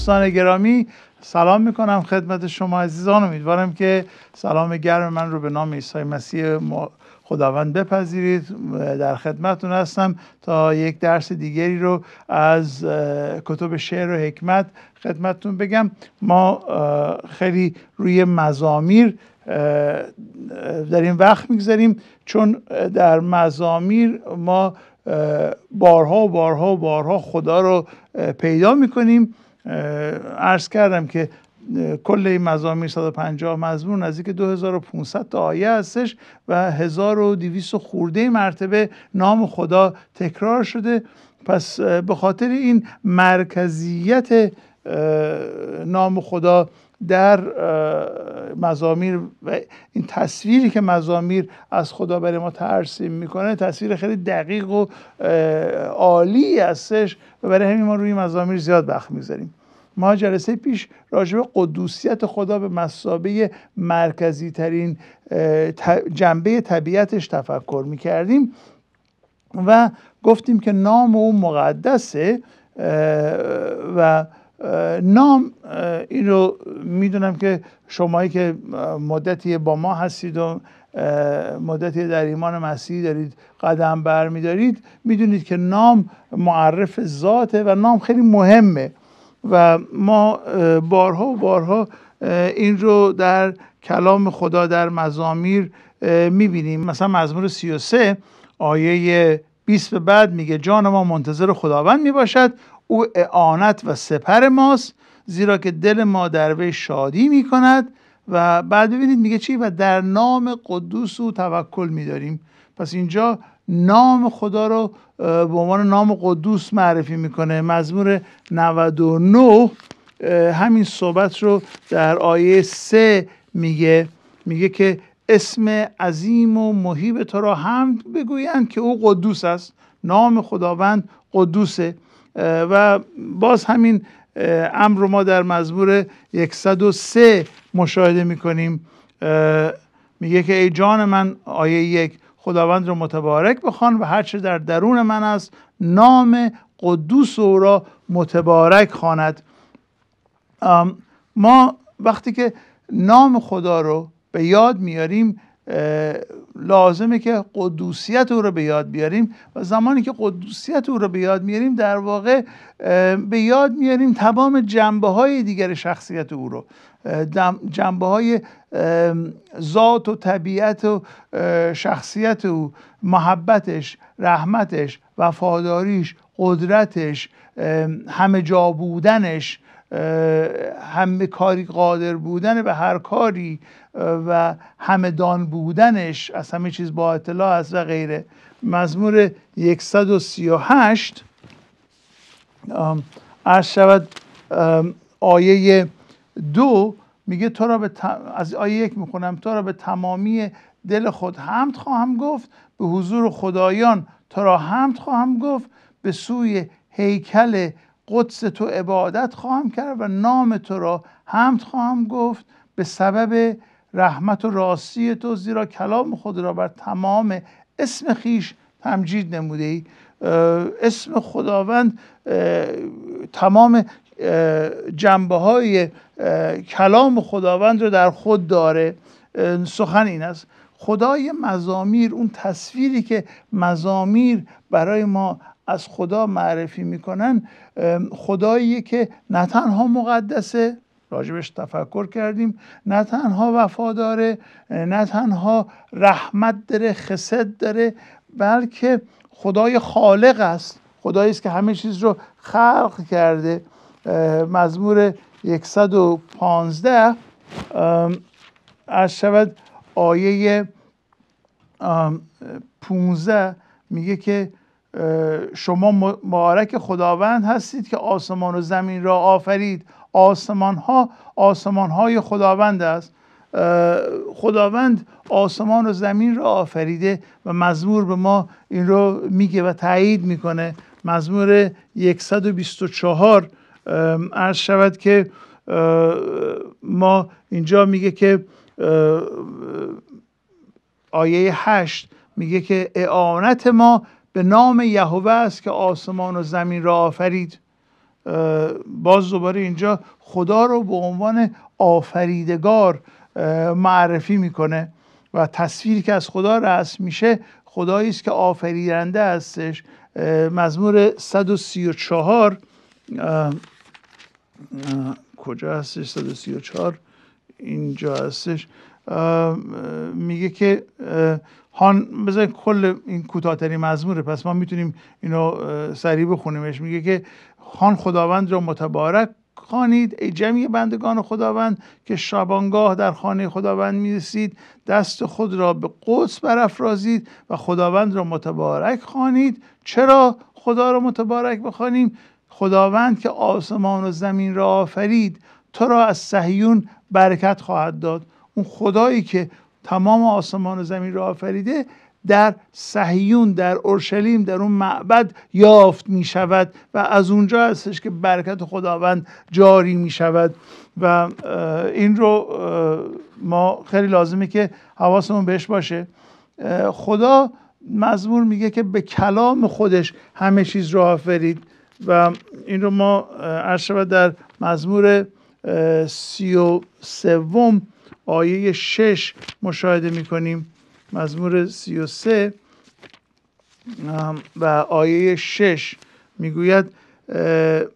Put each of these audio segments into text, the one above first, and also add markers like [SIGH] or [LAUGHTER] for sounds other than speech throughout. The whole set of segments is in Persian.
دوستان گرامی سلام میکنم خدمت شما عزیزان امیدوارم که سلام گرم من رو به نام عیسی مسیح خداوند بپذیرید در خدمتون هستم تا یک درس دیگری رو از کتب شعر و حکمت خدمتتون بگم ما خیلی روی مزامیر در این وقت میگذاریم چون در مزامیر ما بارها و بارها و بارها خدا رو پیدا میکنیم عرض کردم که کل این مزامیر 150 مزمور نزدیک 2500 تا آیه هستش و 1200 خورده مرتبه نام خدا تکرار شده پس به خاطر این مرکزیت نام خدا در مزامیر و این تصویری که مزامیر از خدا برای ما ترسیم میکنه تصویر خیلی دقیق و عالی هستش و برای همین ما روی مزامیر زیاد وقت میذاریم ما جلسه پیش راجع به قدوسیت خدا به مسابه مرکزی ترین جنبه طبیعتش تفکر میکردیم و گفتیم که نام او مقدسه و نام این رو میدونم که شمایی که مدتی با ما هستید و مدتی در ایمان مسیحی دارید قدم برمیدارید میدونید که نام معرف ذاته و نام خیلی مهمه و ما بارها و بارها این رو در کلام خدا در مزامیر میبینیم مثلا مزمور 33 آیه 20 به بعد میگه جان ما منتظر خداوند میباشد او اعانت و سپر ماست زیرا که دل ما در وی شادی می کند و بعد ببینید میگه چی و در نام قدوس او توکل داریم پس اینجا نام خدا رو به عنوان نام قدوس معرفی میکنه مزمور 99 همین صحبت رو در آیه 3 میگه میگه که اسم عظیم و محیب تو را هم بگویند که او قدوس است نام خداوند قدوسه و باز همین امر رو ما در مزمور 103 مشاهده میکنیم میگه که ای جان من آیه یک خداوند رو متبارک بخوان و هرچه در درون من است نام قدوس او را متبارک خواند ما وقتی که نام خدا رو به یاد میاریم لازمه که قدوسیت او رو به یاد بیاریم و زمانی که قدوسیت او رو به یاد میاریم در واقع به یاد میاریم تمام جنبه های دیگر شخصیت او رو جنبه های ذات و طبیعت و شخصیت او محبتش رحمتش وفاداریش قدرتش همه جا بودنش همه کاری قادر بودن به هر کاری و دان بودنش از همه چیز با اطلاع است و غیره مزمور 138 عرض شود آیه دو میگه تو را به از آیه یک میخونم تو را به تمامی دل خود حمد خواهم گفت به حضور خدایان تو را حمد خواهم گفت به سوی هیکل قدس تو عبادت خواهم کرد و نام تو را حمد خواهم گفت به سبب رحمت و راستی تو زیرا کلام خود را بر تمام اسم خیش تمجید نموده ای اسم خداوند تمام جنبه های کلام خداوند رو در خود داره سخن این است خدای مزامیر اون تصویری که مزامیر برای ما از خدا معرفی میکنن خدایی که نه تنها مقدسه راجبش تفکر کردیم نه تنها وفاداره نه تنها رحمت داره خسد داره بلکه خدای خالق است خدایی است که همه چیز رو خلق کرده مزمور 115 از شود آیه 15 میگه که شما مبارک خداوند هستید که آسمان و زمین را آفرید آسمان ها آسمان های خداوند است خداوند آسمان و زمین را آفریده و مزمور به ما این رو میگه و تایید میکنه مزمور 124 عرض شود که ما اینجا میگه که آیه 8 میگه که اعانت ما به نام یهوه است که آسمان و زمین را آفرید باز دوباره اینجا خدا رو به عنوان آفریدگار معرفی میکنه و تصویر که از خدا رسم میشه خدایی است که آفریدنده هستش مزمور 134 کجا هستش 134 اینجا هستش میگه که هان بذار کل این کوتاهترین مزموره پس ما میتونیم اینو سریع بخونیمش میگه که خان خداوند را متبارک خانید ای جمعی بندگان خداوند که شبانگاه در خانه خداوند میرسید دست خود را به قدس برافرازید و خداوند را متبارک خانید چرا خدا را متبارک بخوانیم خداوند که آسمان و زمین را آفرید تو را از صهیون برکت خواهد داد اون خدایی که تمام آسمان و زمین را آفریده در سهیون در اورشلیم در اون معبد یافت می شود و از اونجا هستش که برکت خداوند جاری می شود و این رو ما خیلی لازمه که حواسمون بهش باشه خدا مزمور میگه که به کلام خودش همه چیز رو آفرید و این رو ما عرض در مزمور سی و سوم آیه 6 مشاهده میکنیم مزمور 33 و آیه 6 میگوید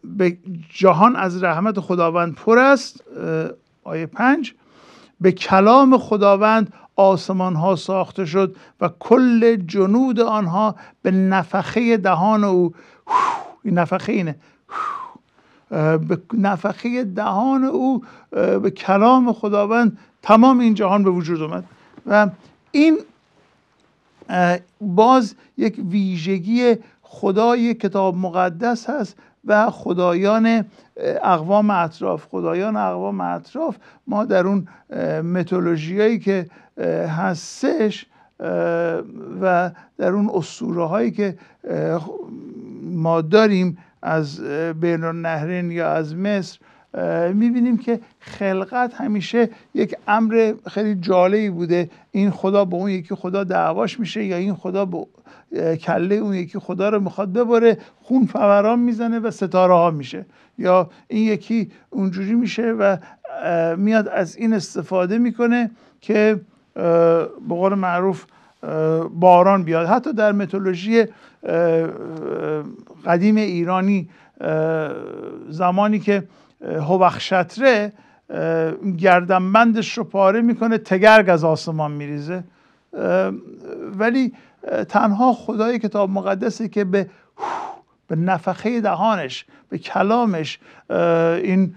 به جهان از رحمت خداوند پر است آیه 5 به کلام خداوند آسمان ها ساخته شد و کل جنود آنها به نفخه دهان او این نفخه اینه به نفخه دهان او به کلام خداوند تمام این جهان به وجود اومد و این باز یک ویژگی خدای کتاب مقدس هست و خدایان اقوام اطراف خدایان اقوام اطراف ما در اون متولوژیایی که هستش و در اون اسطوره هایی که ما داریم از بین النهرین یا از مصر میبینیم که خلقت همیشه یک امر خیلی جالبی بوده این خدا به اون یکی خدا دعواش میشه یا این خدا به کله اون یکی خدا رو میخواد ببره خون فوران میزنه و ستاره ها میشه یا این یکی اونجوری میشه و میاد از این استفاده میکنه که به قول معروف باران بیاد حتی در متولوژی قدیم ایرانی زمانی که هوخشتره گردنبندش رو پاره میکنه تگرگ از آسمان میریزه ولی تنها خدای کتاب مقدسه که به به نفخه دهانش به کلامش این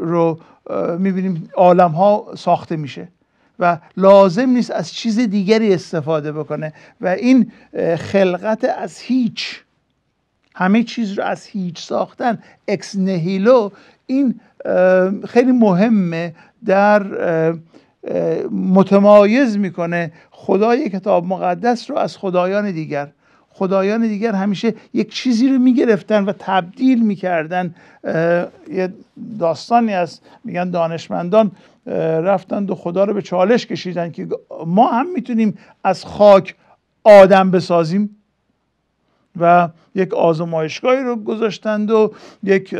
رو میبینیم عالم ها ساخته میشه و لازم نیست از چیز دیگری استفاده بکنه و این خلقت از هیچ همه چیز رو از هیچ ساختن اکس نهیلو این خیلی مهمه در متمایز میکنه خدای کتاب مقدس رو از خدایان دیگر خدایان دیگر همیشه یک چیزی رو میگرفتن و تبدیل میکردن یه داستانی از میگن دانشمندان رفتن و خدا رو به چالش کشیدن که ما هم میتونیم از خاک آدم بسازیم و یک آزمایشگاهی رو گذاشتند و یک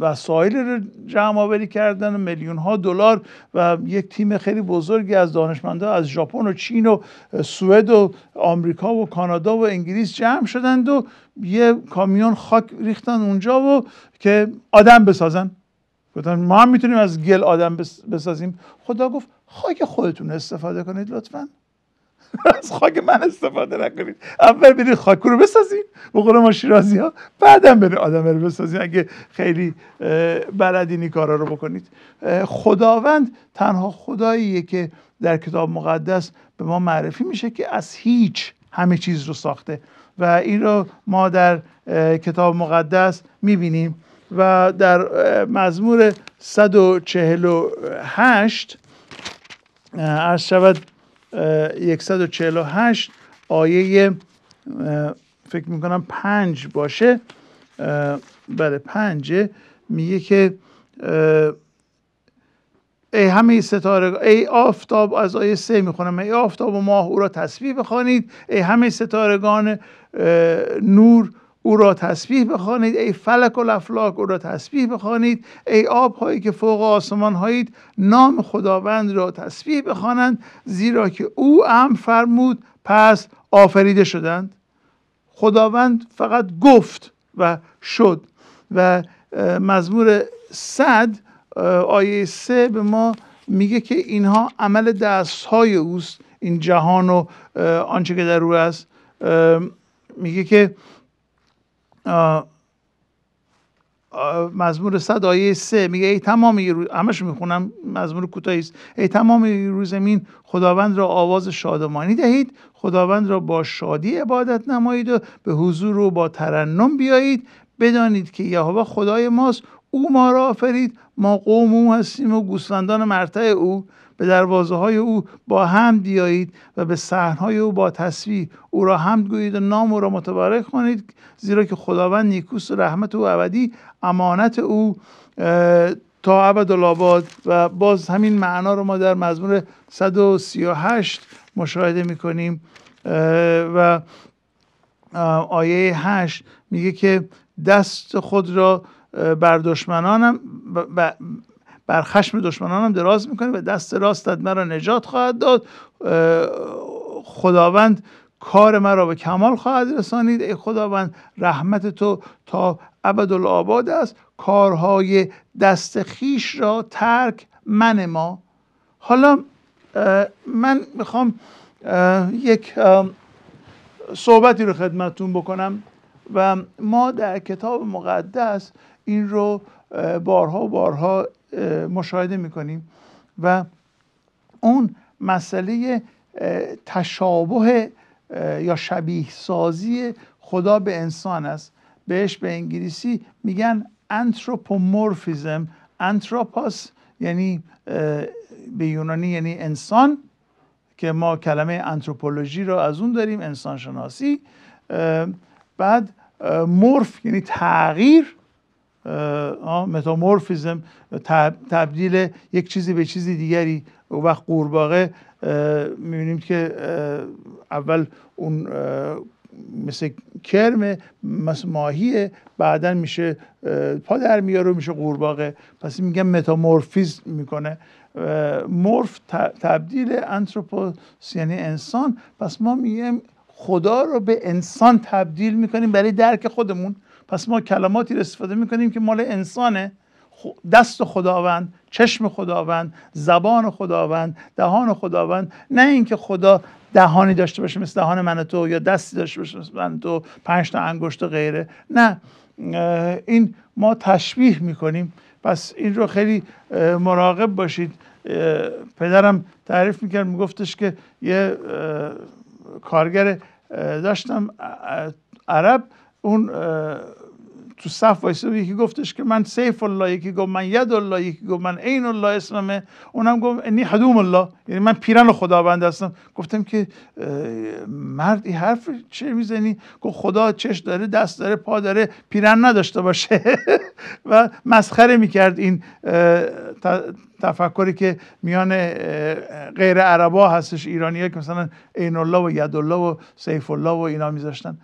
وسایل رو جمع آوری کردن و میلیون ها دلار و یک تیم خیلی بزرگی از دانشمندا از ژاپن و چین و سوئد و آمریکا و کانادا و انگلیس جمع شدند و یه کامیون خاک ریختن اونجا و که آدم بسازن گفتن ما هم میتونیم از گل آدم بسازیم خدا گفت خاک خودتون استفاده کنید لطفاً [LAUGHS] از خاک من استفاده نکنید اول برید خاک رو بسازید به قول ما شیرازی ها بعدم برید آدم رو بسازید اگه خیلی بلدین این کارا رو بکنید خداوند تنها خداییه که در کتاب مقدس به ما معرفی میشه که از هیچ همه چیز رو ساخته و این رو ما در کتاب مقدس میبینیم و در مزمور 148 عرض شود 148 آیه فکر میکنم پنج باشه بله پنجه میگه که ای همه ستاره ای آفتاب از آیه سه میخونم ای آفتاب و ماه او را تصویر بخوانید ای همه ستارگان نور او را تسبیح بخوانید ای فلک و لفلاک او را تسبیح بخوانید ای آب هایی که فوق آسمان هایید نام خداوند را تسبیح بخوانند زیرا که او هم فرمود پس آفریده شدند خداوند فقط گفت و شد و مزمور صد آیه سه به ما میگه که اینها عمل دست های اوست این جهان و آنچه که در او است میگه که مزمور صد آیه سه میگه ای تمامی روز همش میخونم مزمور کوتاهی است ای تمامی روز زمین خداوند را آواز شادمانی دهید خداوند را با شادی عبادت نمایید و به حضور او با ترنم بیایید بدانید که یهوه خدای ماست او ما را آفرید ما قوم او هستیم و گوسفندان مرتع او به دروازه های او با هم بیایید و به صحنهای او با تصویر او را هم گویید و نام او را متبرک کنید زیرا که خداوند نیکوس و رحمت او ابدی امانت او تا ابد و باز همین معنا رو ما در مزمور 138 مشاهده میکنیم و آیه 8 میگه که دست خود را بر دشمنانم بر خشم دشمنانم دراز میکنی و دست راستت مرا نجات خواهد داد خداوند کار مرا به کمال خواهد رسانید ای خداوند رحمت تو تا ابدالآباد است کارهای دست خیش را ترک من ما حالا من میخوام یک صحبتی رو خدمتتون بکنم و ما در کتاب مقدس این رو بارها و بارها مشاهده میکنیم و اون مسئله تشابه یا شبیه سازی خدا به انسان است بهش به انگلیسی میگن انتروپومورفیزم انتروپاس یعنی به یونانی یعنی انسان که ما کلمه انتروپولوژی رو از اون داریم انسان شناسی بعد مورف یعنی تغییر متامورفیزم تبدیل یک چیزی به چیزی دیگری و وقت قورباغه میبینیم که اول اون مثل کرم مثل ماهیه بعدا میشه پا در میاره میشه قورباغه پس میگم متامورفیز میکنه مورف تبدیل انتروپوس یعنی انسان پس ما میگیم خدا رو به انسان تبدیل میکنیم برای درک خودمون پس ما کلماتی رو استفاده میکنیم که مال انسانه دست خداوند چشم خداوند زبان خداوند دهان خداوند نه اینکه خدا دهانی داشته باشه مثل دهان من تو یا دستی داشته باشه مثل من تو پنج تا انگشت و غیره نه این ما تشبیه میکنیم پس این رو خیلی مراقب باشید پدرم تعریف میکرد میگفتش که یه کارگر داشتم عرب اون تو صف وایسه یکی گفتش که من سیف الله یکی گفت من ید الله یکی گفت من عین الله اسممه اونم گفت انی حدوم الله یعنی من پیرن خداوند هستم گفتم که مردی حرف چه میزنی گفت خدا چش داره دست داره پا داره پیرن نداشته باشه [LAUGHS] و مسخره میکرد این تفکری که میان غیر عربا هستش ایرانی که مثلا عین الله و ید الله و سیف الله و اینا میذاشتن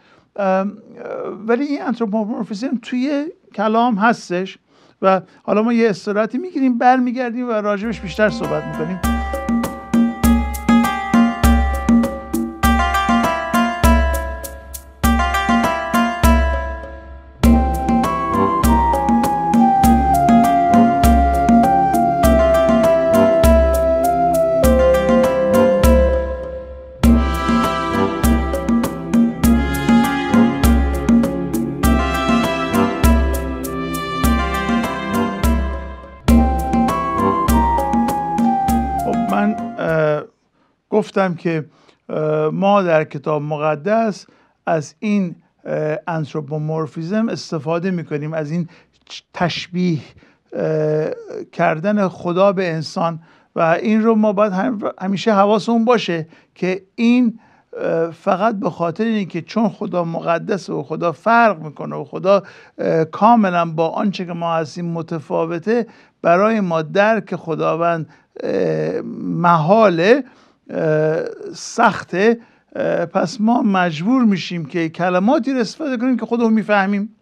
ولی این انتروپومورفیزم توی کلام هستش و حالا ما یه استراتی میگیریم برمیگردیم و راجبش بیشتر صحبت میکنیم گفتم که ما در کتاب مقدس از این انتروپومورفیزم استفاده میکنیم از این تشبیه کردن خدا به انسان و این رو ما باید همیشه حواسمون باشه که این فقط به خاطر که چون خدا مقدس و خدا فرق میکنه و خدا کاملا با آنچه که ما هستیم متفاوته برای ما درک خداوند محاله سخته پس ما مجبور میشیم که کلماتی رو استفاده کنیم که خودمون میفهمیم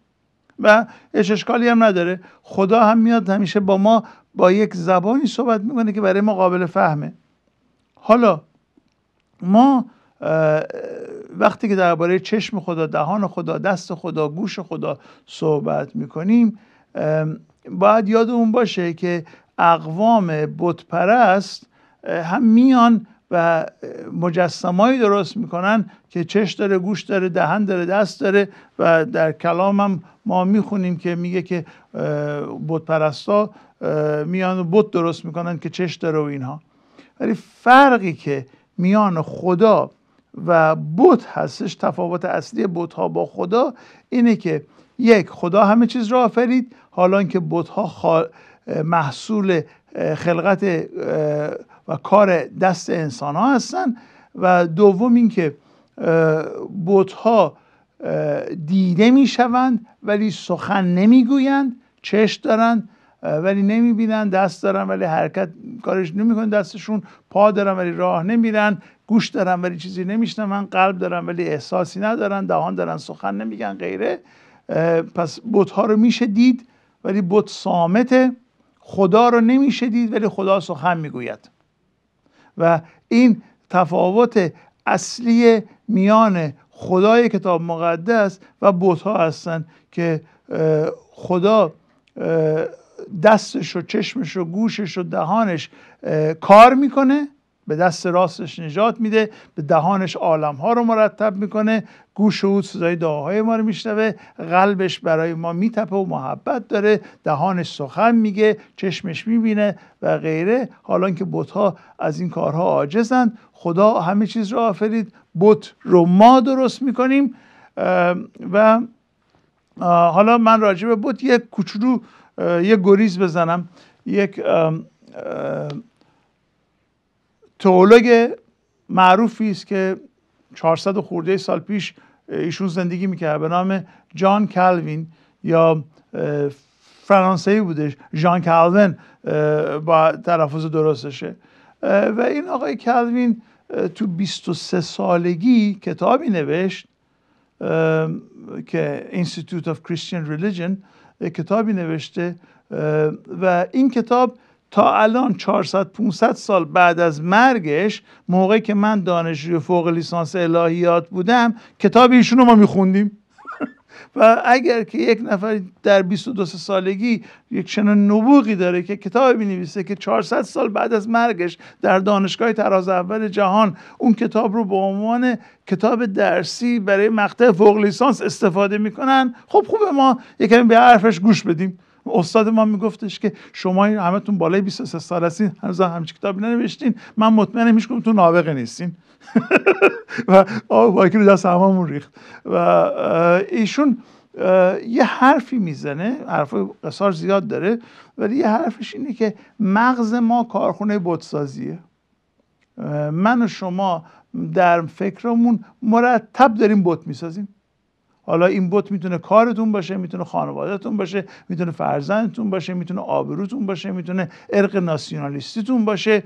و اش اشکالی هم نداره خدا هم میاد همیشه با ما با یک زبانی صحبت میکنه که برای ما قابل فهمه حالا ما وقتی که درباره چشم خدا دهان خدا دست خدا گوش خدا صحبت میکنیم باید یادمون باشه که اقوام بتپرست هم میان و مجسمایی درست میکنن که چش داره گوش داره دهن داره دست داره و در کلام هم ما میخونیم که میگه که بت پرستا میان بت درست میکنن که چش داره و اینها ولی فرقی که میان خدا و بت هستش تفاوت اصلی بت ها با خدا اینه که یک خدا همه چیز را آفرید حالا که بت ها محصول خلقت و کار دست انسان ها هستن و دوم اینکه بت ها دیده شوند ولی سخن نمیگویند چش دارن ولی نمیبینن دست دارن ولی حرکت کارش نمیکنن دستشون پا دارن ولی راه نمیرن گوش دارن ولی چیزی من قلب دارن ولی احساسی ندارن دهان دارن سخن نمیگن غیره پس بت رو میشه دید ولی بت سامته خدا رو نمیشه دید ولی خدا سخن میگوید و این تفاوت اصلی میان خدای کتاب مقدس و بوت ها هستند که خدا دستش و چشمش و گوشش و دهانش کار میکنه به دست راستش نجات میده به دهانش عالم ها رو مرتب میکنه گوش او صدای دعاهای ما رو میشنوه قلبش برای ما میتپه و محبت داره دهانش سخن میگه چشمش میبینه و غیره حالا که بت ها از این کارها عاجزند خدا همه چیز رو آفرید بت رو ما درست میکنیم و حالا من راجع به بت یک کوچولو یک گریز بزنم یک تئولوگ معروفی است که 400 خورده سال پیش ایشون زندگی میکرد به نام جان کالوین یا فرانسوی بودش جان کالوین با تلفظ درستشه و این آقای کالوین تو 23 سالگی کتابی نوشت که Institute of Christian Religion کتابی نوشته و این کتاب تا الان 400 500 سال بعد از مرگش موقعی که من دانشجوی فوق لیسانس الهیات بودم کتاب ایشونو ما میخوندیم [LAUGHS] و اگر که یک نفر در 22 سالگی یک چنان نبوغی داره که کتاب بنویسه که 400 سال بعد از مرگش در دانشگاه تراز اول جهان اون کتاب رو به عنوان کتاب درسی برای مقطع فوق لیسانس استفاده میکنن خب خوبه ما یکم به حرفش گوش بدیم استاد ما میگفتش که شما همتون بالای 23 سال هستین هنوز همچی کتابی ننوشتین من مطمئنم هیچ کدومتون نابغه نیستین [LAUGHS] و آب باکی رو دست هممون ریخت و ایشون یه حرفی میزنه حرف قصار زیاد داره ولی یه حرفش اینه که مغز ما کارخونه سازیه من و شما در فکرمون مرتب داریم بت میسازیم حالا این بت میتونه کارتون باشه میتونه خانوادهتون باشه میتونه فرزندتون باشه میتونه آبروتون باشه میتونه ارق ناسیونالیستیتون باشه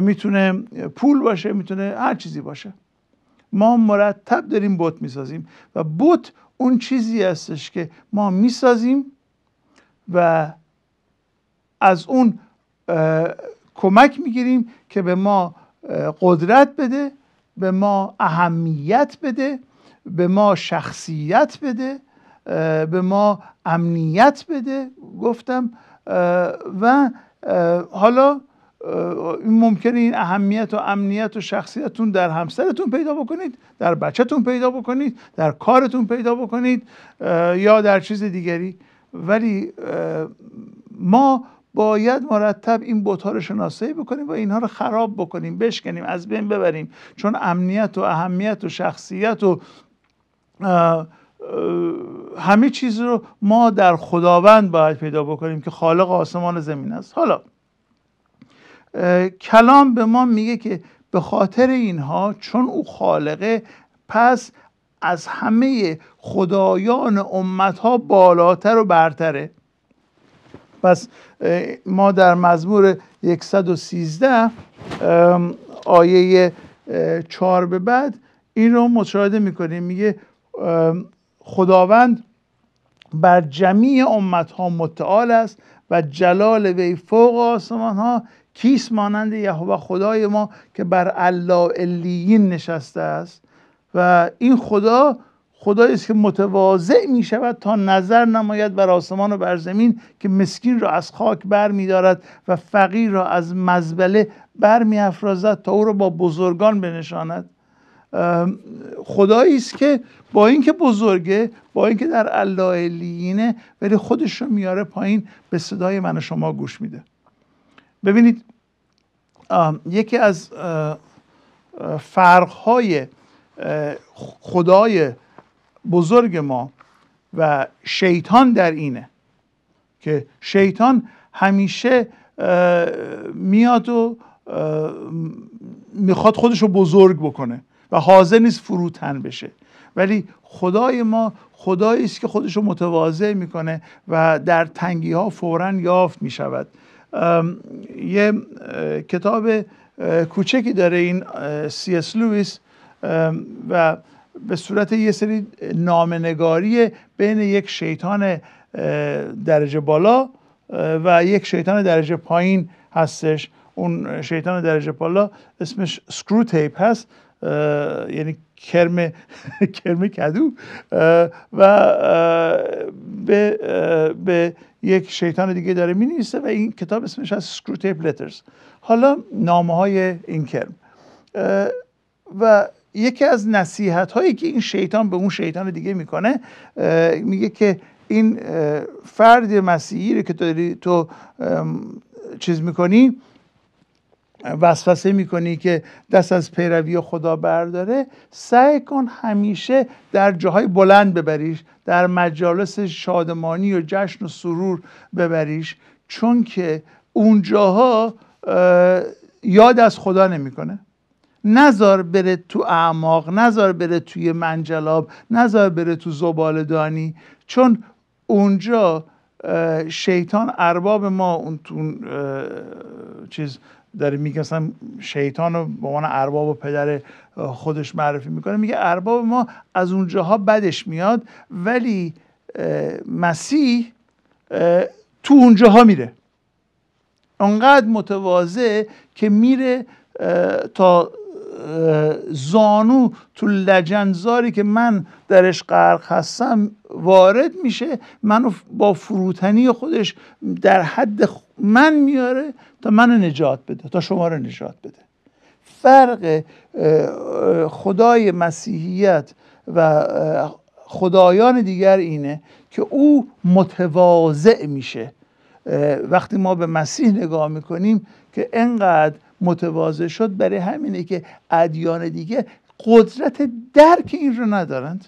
میتونه پول باشه میتونه هر چیزی باشه ما مرتب داریم بت میسازیم و بت اون چیزی هستش که ما میسازیم و از اون کمک میگیریم که به ما قدرت بده به ما اهمیت بده به ما شخصیت بده به ما امنیت بده گفتم و حالا این ممکنه این اهمیت و امنیت و شخصیتتون در همسرتون پیدا بکنید در بچهتون پیدا بکنید در کارتون پیدا بکنید یا در چیز دیگری ولی ما باید مرتب این بوتها رو شناسایی بکنیم و اینها رو خراب بکنیم بشکنیم از بین ببریم چون امنیت و اهمیت و شخصیت و همه چیز رو ما در خداوند باید پیدا بکنیم که خالق آسمان و زمین است حالا کلام به ما میگه که به خاطر اینها چون او خالقه پس از همه خدایان امتها بالاتر و برتره پس ما در مزمور 113 آیه 4 به بعد این رو مشاهده میکنیم میگه خداوند بر جمیع امت ها متعال است و جلال وی فوق آسمان ها کیست مانند یهوه خدای ما که بر الله الیین نشسته است و این خدا خدایی است که متواضع می شود تا نظر نماید بر آسمان و بر زمین که مسکین را از خاک بر می دارد و فقیر را از مزبله بر می افرازد تا او را با بزرگان بنشاند خدایی است که با اینکه بزرگه با اینکه در علایلینه ولی خودش رو میاره پایین به صدای من و شما گوش میده ببینید یکی از فرقهای خدای بزرگ ما و شیطان در اینه که شیطان همیشه میاد و میخواد خودش رو بزرگ بکنه و حاضر نیست فروتن بشه ولی خدای ما خدایی است که خودش رو متواضع میکنه و در تنگی ها فورا یافت می شود یه کتاب کوچکی داره این سی اس لویس و به صورت یه سری نامنگاری بین یک شیطان درجه بالا و یک شیطان درجه پایین هستش اون شیطان درجه بالا اسمش سکرو تیپ هست یعنی کرم [LAUGHS] کرم کدو و به به یک شیطان دیگه داره می و این کتاب اسمش از سکروتیپ لترز حالا نامه های این کرم و یکی از نصیحت هایی که این شیطان به اون شیطان دیگه میکنه میگه که این فرد مسیحی رو که تو داری تو چیز میکنی وسوسه میکنی که دست از پیروی خدا برداره سعی کن همیشه در جاهای بلند ببریش در مجالس شادمانی و جشن و سرور ببریش چون که اونجاها یاد از خدا نمیکنه نزار بره تو اعماق نزار بره توی منجلاب نزار بره تو زبال دانی چون اونجا شیطان ارباب ما اون چیز داره میگه مثلا شیطان رو به عنوان ارباب و پدر خودش معرفی میکنه میگه ارباب ما از اونجاها بدش میاد ولی مسیح تو اونجاها میره انقدر متواضع که میره تا زانو تو لجنزاری که من درش غرق هستم وارد میشه منو با فروتنی خودش در حد من میاره تا منو نجات بده تا شما رو نجات بده فرق خدای مسیحیت و خدایان دیگر اینه که او متواضع میشه وقتی ما به مسیح نگاه میکنیم که انقدر متواضع شد برای همینه که ادیان دیگه قدرت درک این رو ندارند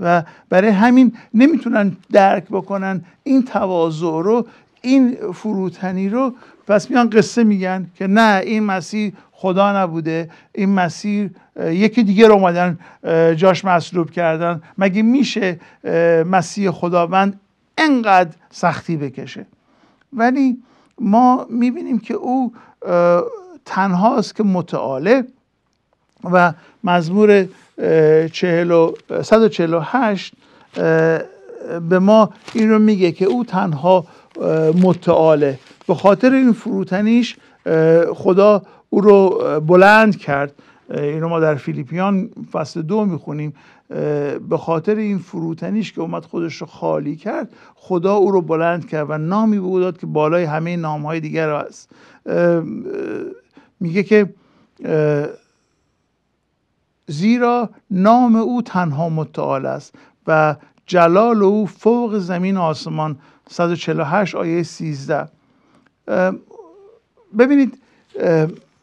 و برای همین نمیتونن درک بکنن این تواضع رو این فروتنی رو پس میان قصه میگن که نه این مسیح خدا نبوده این مسیر یکی دیگه رو اومدن جاش مصلوب کردن مگه میشه مسیح خداوند انقدر سختی بکشه ولی ما میبینیم که او تنهاست که متعاله و مزمور 148 به ما این رو میگه که او تنها متعاله به خاطر این فروتنیش خدا او رو بلند کرد اینو ما در فیلیپیان فصل دو میخونیم به خاطر این فروتنیش که اومد خودش رو خالی کرد خدا او رو بلند کرد و نامی به او داد که بالای همه نامهای دیگر است میگه که زیرا نام او تنها متعال است و جلال او فوق زمین آسمان 148 آیه 13 ببینید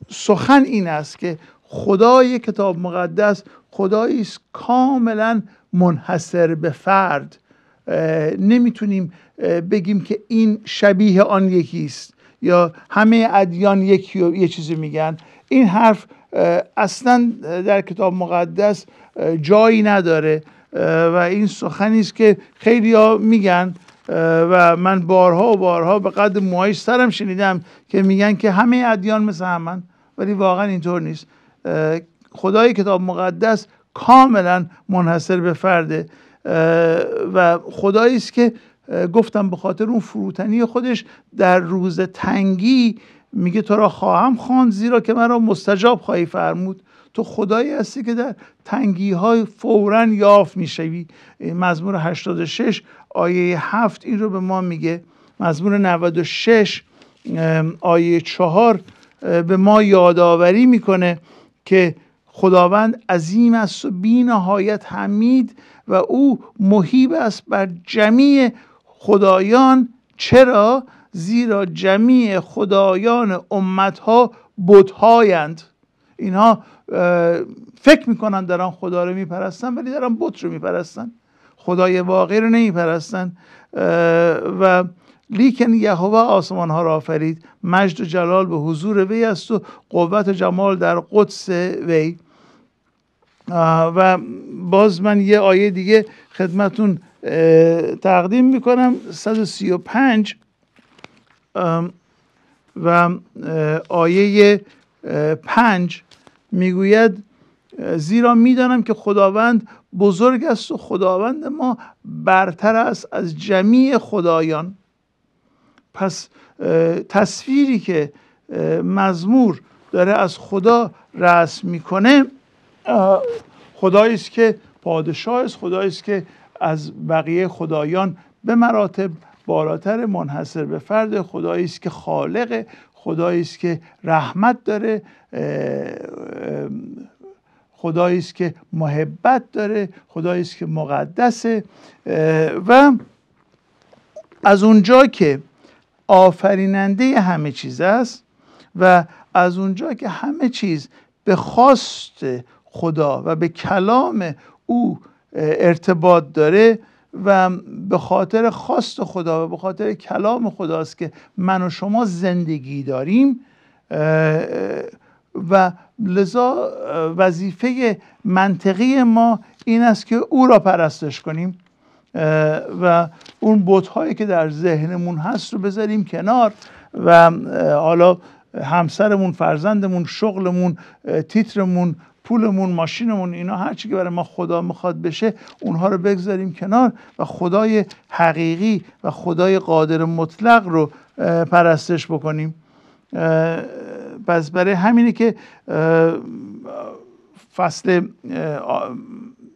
سخن این است که خدای کتاب مقدس خدایی است کاملا منحصر به فرد نمیتونیم بگیم که این شبیه آن یکی است یا همه ادیان یکی و یه چیزی میگن این حرف اصلا در کتاب مقدس جایی نداره و این سخنی است که خیلی ها میگن و من بارها و بارها به قدر موهای سرم شنیدم که میگن که همه ادیان مثل همن ولی واقعا اینطور نیست خدای کتاب مقدس کاملا منحصر به فرده و خدایی است که گفتم به خاطر اون فروتنی خودش در روز تنگی میگه تو را خواهم خواند زیرا که مرا مستجاب خواهی فرمود تو خدایی هستی که در تنگی های فورا یافت میشوی مزمور 86 آیه 7 این رو به ما میگه مزمور 96 آیه 4 به ما یادآوری میکنه که خداوند عظیم است و بینهایت حمید و او محیب است بر جمیع خدایان چرا؟ زیرا جمیع خدایان امتها بتهایند اینها فکر میکنن دارن خدا رو میپرستن ولی دارن بت رو میپرستن خدای واقعی رو نمیپرستن و لیکن یهوه آسمان ها را آفرید مجد و جلال به حضور وی است و قوت و جمال در قدس وی و باز من یه آیه دیگه خدمتون تقدیم میکنم 135 و آیه 5 میگوید زیرا میدانم که خداوند بزرگ است و خداوند ما برتر است از جمیع خدایان پس تصویری که مزمور داره از خدا رسم میکنه خدایی است که پادشاه است خدایی است که از بقیه خدایان به مراتب بالاتر منحصر به فرد خدایی است که خالق خدایی است که رحمت داره خدایی است که محبت داره خدایی است که مقدسه و از اونجا که آفریننده همه چیز است و از اونجا که همه چیز به خواست خدا و به کلام او ارتباط داره و به خاطر خواست خدا و به خاطر کلام خداست که من و شما زندگی داریم و لذا وظیفه منطقی ما این است که او را پرستش کنیم و اون بوتهایی که در ذهنمون هست رو بذاریم کنار و حالا همسرمون فرزندمون شغلمون تیترمون پولمون ماشینمون اینا هر که برای ما خدا میخواد بشه اونها رو بگذاریم کنار و خدای حقیقی و خدای قادر مطلق رو پرستش بکنیم پس برای همینه که فصل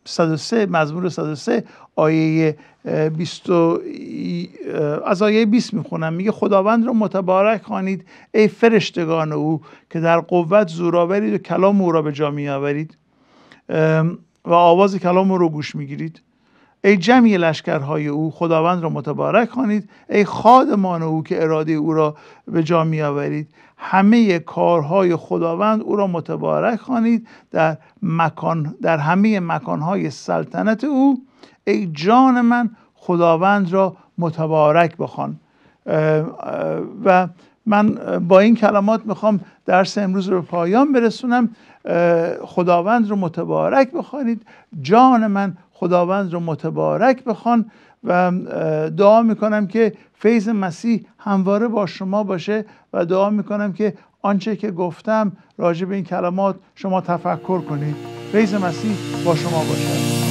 103 مزمور 103 آیه 20 از آیه 20 میخونم میگه خداوند را متبارک خوانید ای فرشتگان او که در قوت زورآورید و کلام او را به جا میآورید و آواز کلام او را گوش میگیرید ای جمعی لشکرهای او خداوند را متبارک کنید، ای خادمان او که اراده او را به جا می آورید همه کارهای خداوند او را متبارک کنید در مکان در همه مکانهای سلطنت او ای جان من خداوند را متبارک بخوان و من با این کلمات میخوام درس امروز رو پایان برسونم خداوند رو متبارک بخوانید جان من خداوند رو متبارک بخوان و دعا میکنم که فیض مسیح همواره با شما باشه و دعا میکنم که آنچه که گفتم راجع به این کلمات شما تفکر کنید فیض مسیح با شما باشه